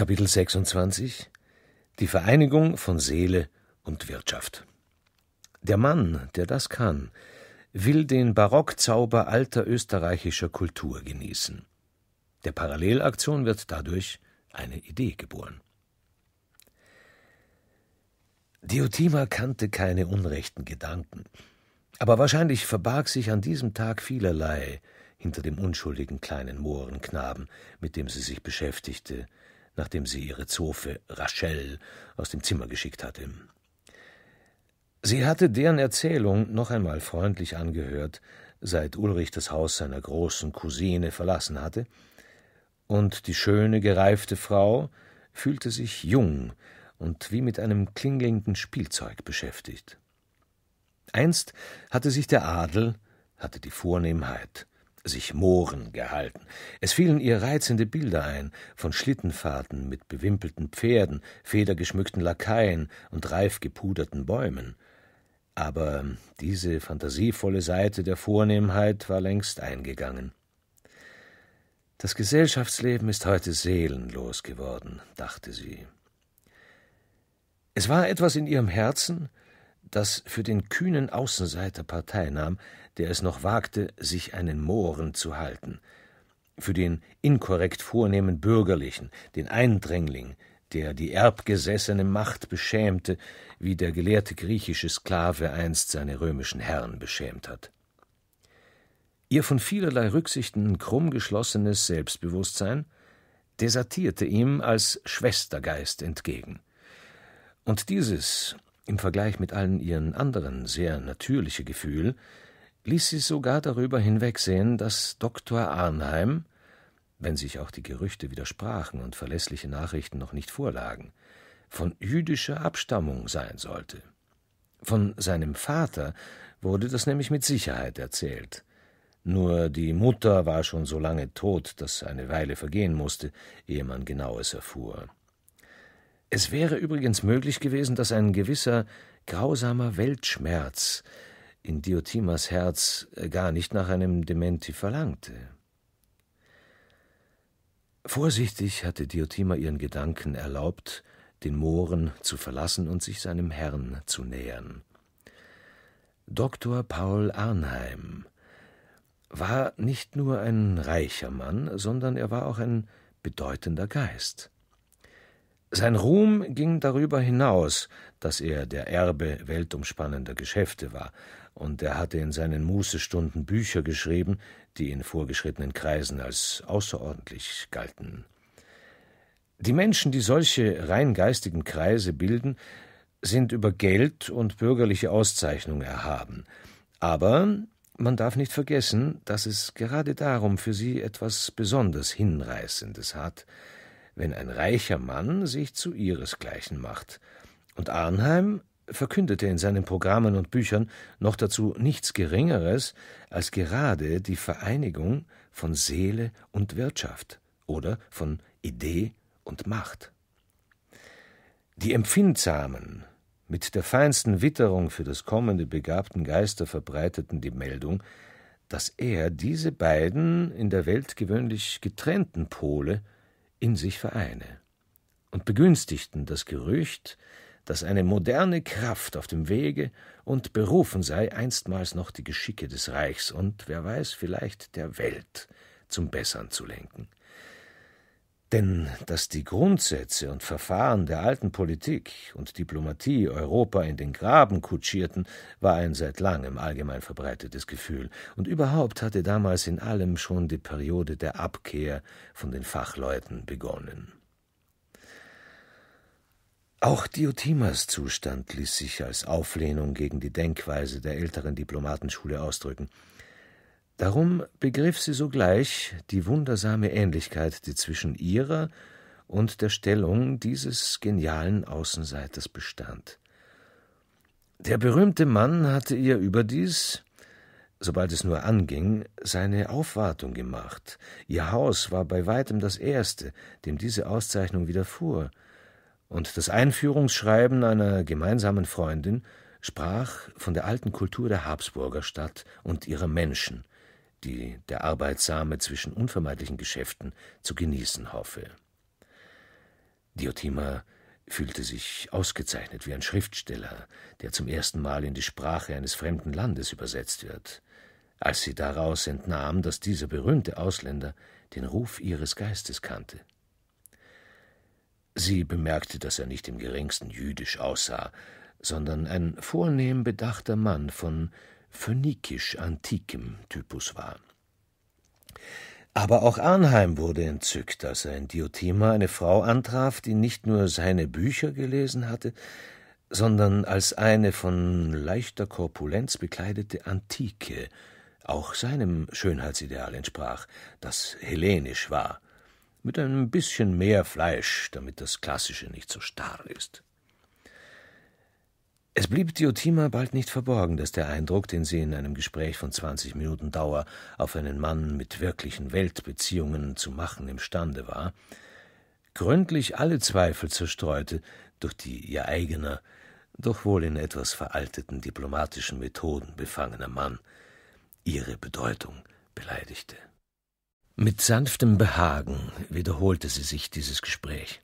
Kapitel 26 Die Vereinigung von Seele und Wirtschaft. Der Mann, der das kann, will den Barockzauber alter österreichischer Kultur genießen. Der Parallelaktion wird dadurch eine Idee geboren. Diotima kannte keine unrechten Gedanken, aber wahrscheinlich verbarg sich an diesem Tag vielerlei hinter dem unschuldigen kleinen Mohrenknaben, mit dem sie sich beschäftigte, nachdem sie ihre Zofe Rachel aus dem Zimmer geschickt hatte. Sie hatte deren Erzählung noch einmal freundlich angehört, seit Ulrich das Haus seiner großen Cousine verlassen hatte, und die schöne, gereifte Frau fühlte sich jung und wie mit einem klingelnden Spielzeug beschäftigt. Einst hatte sich der Adel, hatte die Vornehmheit, sich Mohren gehalten. Es fielen ihr reizende Bilder ein von Schlittenfahrten mit bewimpelten Pferden, federgeschmückten Lakaien und reif gepuderten Bäumen. Aber diese fantasievolle Seite der Vornehmheit war längst eingegangen. Das Gesellschaftsleben ist heute seelenlos geworden, dachte sie. Es war etwas in ihrem Herzen, das für den kühnen Außenseiter Partei nahm, der es noch wagte, sich einen Mohren zu halten, für den inkorrekt vornehmen Bürgerlichen, den Eindringling, der die erbgesessene Macht beschämte, wie der gelehrte griechische Sklave einst seine römischen Herren beschämt hat. Ihr von vielerlei Rücksichten krumm geschlossenes Selbstbewusstsein desertierte ihm als Schwestergeist entgegen. Und dieses im Vergleich mit allen ihren anderen sehr natürliche Gefühl, ließ sie sogar darüber hinwegsehen, dass Dr. Arnheim, wenn sich auch die Gerüchte widersprachen und verlässliche Nachrichten noch nicht vorlagen, von jüdischer Abstammung sein sollte. Von seinem Vater wurde das nämlich mit Sicherheit erzählt. Nur die Mutter war schon so lange tot, dass eine Weile vergehen musste, ehe man Genaues erfuhr. Es wäre übrigens möglich gewesen, dass ein gewisser grausamer Weltschmerz in Diotimas Herz äh, gar nicht nach einem Dementi verlangte. Vorsichtig hatte Diotima ihren Gedanken erlaubt, den Mohren zu verlassen und sich seinem Herrn zu nähern. Dr. Paul Arnheim war nicht nur ein reicher Mann, sondern er war auch ein bedeutender Geist. Sein Ruhm ging darüber hinaus, dass er der Erbe weltumspannender Geschäfte war, und er hatte in seinen Mußestunden Bücher geschrieben, die in vorgeschrittenen Kreisen als außerordentlich galten. Die Menschen, die solche rein geistigen Kreise bilden, sind über Geld und bürgerliche Auszeichnung erhaben, aber man darf nicht vergessen, dass es gerade darum für sie etwas besonders Hinreißendes hat, wenn ein reicher Mann sich zu ihresgleichen macht. Und Arnheim verkündete in seinen Programmen und Büchern noch dazu nichts Geringeres als gerade die Vereinigung von Seele und Wirtschaft oder von Idee und Macht. Die Empfindsamen, mit der feinsten Witterung für das kommende begabten Geister verbreiteten die Meldung, dass er diese beiden in der Welt gewöhnlich getrennten Pole in sich vereine und begünstigten das Gerücht, dass eine moderne Kraft auf dem Wege und berufen sei, einstmals noch die Geschicke des Reichs und, wer weiß, vielleicht der Welt zum Bessern zu lenken. Denn dass die Grundsätze und Verfahren der alten Politik und Diplomatie Europa in den Graben kutschierten, war ein seit langem allgemein verbreitetes Gefühl, und überhaupt hatte damals in allem schon die Periode der Abkehr von den Fachleuten begonnen. Auch Diotimas Zustand ließ sich als Auflehnung gegen die Denkweise der älteren Diplomatenschule ausdrücken. Darum begriff sie sogleich die wundersame Ähnlichkeit, die zwischen ihrer und der Stellung dieses genialen Außenseiters bestand. Der berühmte Mann hatte ihr überdies, sobald es nur anging, seine Aufwartung gemacht. Ihr Haus war bei weitem das erste, dem diese Auszeichnung widerfuhr, und das Einführungsschreiben einer gemeinsamen Freundin sprach von der alten Kultur der Habsburger Stadt und ihrer Menschen, die der Arbeitsame zwischen unvermeidlichen Geschäften zu genießen hoffe. Diotima fühlte sich ausgezeichnet wie ein Schriftsteller, der zum ersten Mal in die Sprache eines fremden Landes übersetzt wird, als sie daraus entnahm, dass dieser berühmte Ausländer den Ruf ihres Geistes kannte. Sie bemerkte, dass er nicht im geringsten jüdisch aussah, sondern ein vornehm bedachter Mann von phönikisch-antikem Typus war. Aber auch Arnheim wurde entzückt, als er in Diotima eine Frau antraf, die nicht nur seine Bücher gelesen hatte, sondern als eine von leichter Korpulenz bekleidete Antike auch seinem Schönheitsideal entsprach, das hellenisch war, mit ein bisschen mehr Fleisch, damit das Klassische nicht so starr ist. Es blieb Diotima bald nicht verborgen, dass der Eindruck, den sie in einem Gespräch von 20 Minuten Dauer auf einen Mann mit wirklichen Weltbeziehungen zu machen imstande war, gründlich alle Zweifel zerstreute, durch die ihr eigener, doch wohl in etwas veralteten diplomatischen Methoden befangener Mann ihre Bedeutung beleidigte. Mit sanftem Behagen wiederholte sie sich dieses Gespräch.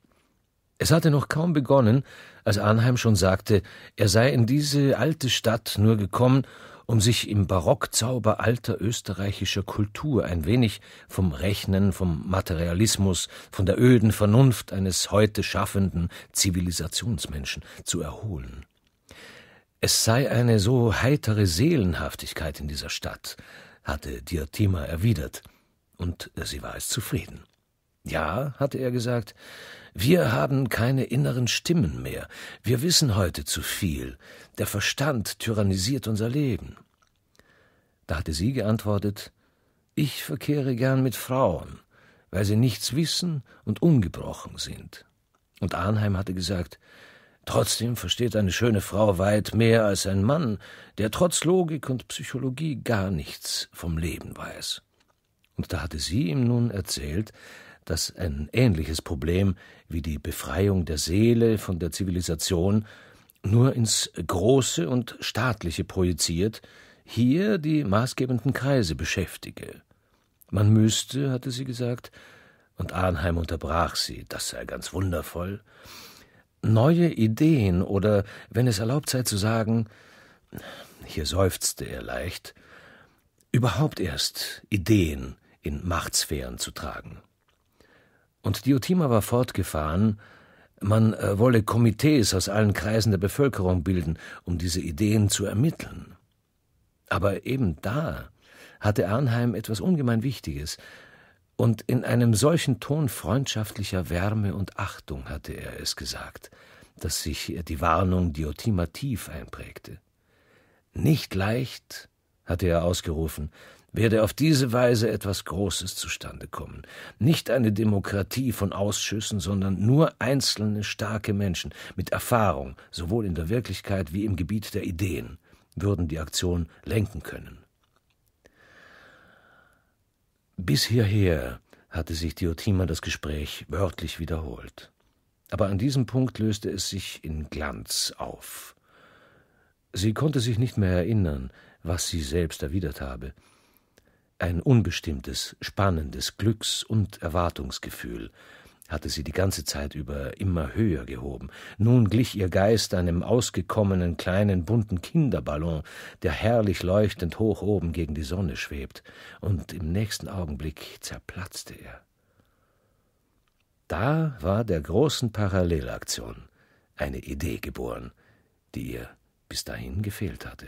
Es hatte noch kaum begonnen, als Arnheim schon sagte, er sei in diese alte Stadt nur gekommen, um sich im Barockzauber alter österreichischer Kultur ein wenig vom Rechnen, vom Materialismus, von der öden Vernunft eines heute schaffenden Zivilisationsmenschen zu erholen. Es sei eine so heitere Seelenhaftigkeit in dieser Stadt, hatte Diotima erwidert, und sie war es zufrieden. Ja, hatte er gesagt, wir haben keine inneren Stimmen mehr. Wir wissen heute zu viel. Der Verstand tyrannisiert unser Leben. Da hatte sie geantwortet, ich verkehre gern mit Frauen, weil sie nichts wissen und ungebrochen sind. Und Arnheim hatte gesagt, Trotzdem versteht eine schöne Frau weit mehr als ein Mann, der trotz Logik und Psychologie gar nichts vom Leben weiß. Und da hatte sie ihm nun erzählt, dass ein ähnliches Problem wie die Befreiung der Seele von der Zivilisation nur ins Große und Staatliche projiziert, hier die maßgebenden Kreise beschäftige. Man müsste, hatte sie gesagt, und Arnheim unterbrach sie, das sei ganz wundervoll, neue Ideen oder, wenn es erlaubt sei zu sagen, hier seufzte er leicht, überhaupt erst Ideen in Machtsphären zu tragen und Diotima war fortgefahren, man äh, wolle Komitees aus allen Kreisen der Bevölkerung bilden, um diese Ideen zu ermitteln. Aber eben da hatte Arnheim etwas ungemein Wichtiges, und in einem solchen Ton freundschaftlicher Wärme und Achtung hatte er es gesagt, dass sich die Warnung Diotima tief einprägte. Nicht leicht, hatte er ausgerufen, werde auf diese Weise etwas Großes zustande kommen. Nicht eine Demokratie von Ausschüssen, sondern nur einzelne starke Menschen mit Erfahrung, sowohl in der Wirklichkeit wie im Gebiet der Ideen, würden die Aktion lenken können. Bis hierher hatte sich Diotima das Gespräch wörtlich wiederholt. Aber an diesem Punkt löste es sich in Glanz auf. Sie konnte sich nicht mehr erinnern, was sie selbst erwidert habe. Ein unbestimmtes, spannendes Glücks- und Erwartungsgefühl hatte sie die ganze Zeit über immer höher gehoben. Nun glich ihr Geist einem ausgekommenen kleinen bunten Kinderballon, der herrlich leuchtend hoch oben gegen die Sonne schwebt, und im nächsten Augenblick zerplatzte er. Da war der großen Parallelaktion eine Idee geboren, die ihr bis dahin gefehlt hatte.